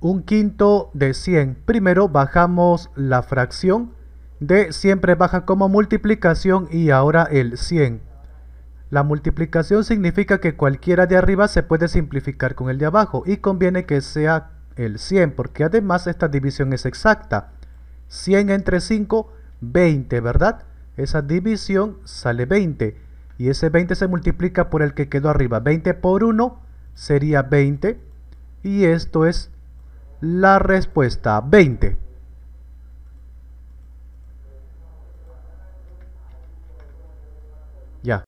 un quinto de 100. Primero bajamos la fracción de siempre baja como multiplicación y ahora el 100. La multiplicación significa que cualquiera de arriba se puede simplificar con el de abajo y conviene que sea el 100 porque además esta división es exacta. 100 entre 5, 20, ¿verdad? Esa división sale 20 y ese 20 se multiplica por el que quedó arriba. 20 por 1 sería 20 y esto es la respuesta 20. Ya.